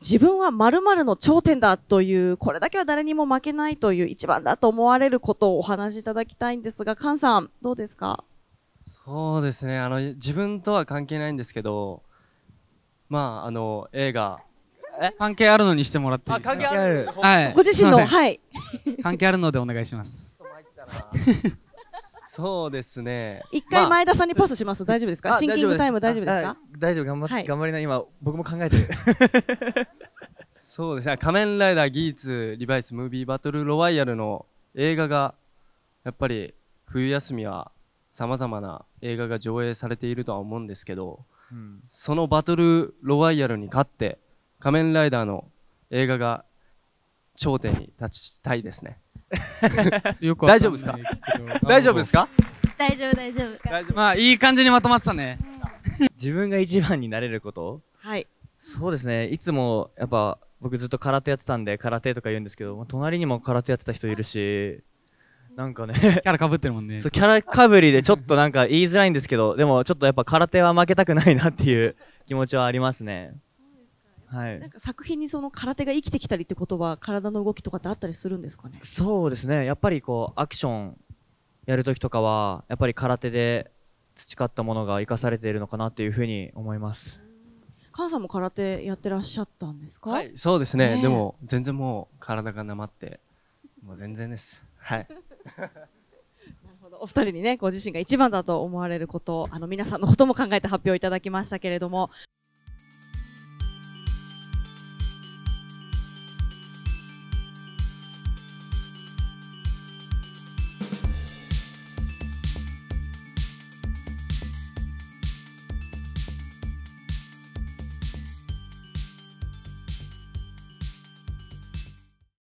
自分はまるの頂点だという、これだけは誰にも負けないという一番だと思われることをお話しいただきたいんですが、菅さん、どうですかそうですね、あの、自分とは関係ないんですけど、まあ、あの、映画、関係あるのにしてもらっていいですか関係ある、はい、ご自身の、はい。関係あるのでお願いします。そうですね一回前田さんにパスします、大丈夫ですかシンキングタイム大丈夫ですか大丈夫頑張,、って、頑張りな今僕も考えてる そうですね仮面ライダーギーツリバイスムービーバトルロワイヤルの映画がやっぱり冬休みはさまざまな映画が上映されているとは思うんですけど、うん、そのバトルロワイヤルに勝って仮面ライダーの映画が頂点に立ちたいですね。よく大丈夫ですか大丈夫ですか大丈夫大丈夫まあいい感じにまとまってたね、うん、自分が一番になれることはいそうですねいつもやっぱ僕ずっと空手やってたんで空手とか言うんですけど、まあ、隣にも空手やってた人いるしなんかねキャラかぶってるもんねそうキャラかぶりでちょっとなんか言いづらいんですけどでもちょっとやっぱ空手は負けたくないなっていう気持ちはありますねはい、なんか作品にその空手が生きてきたりってことは体の動きとかってあったりするんですかねそうですねやっぱりこうアクションやるときとかはやっぱり空手で培ったものが生かされているのかなっていうふうに思います。菅さんも空手やってらっしゃったんですか。はい、そうですね。えー、でも全然もう体がなまって、もう全然です。はい。なるほど。お二人にね、ご自身が一番だと思われること、あの皆さんのことも考えて発表いただきましたけれども。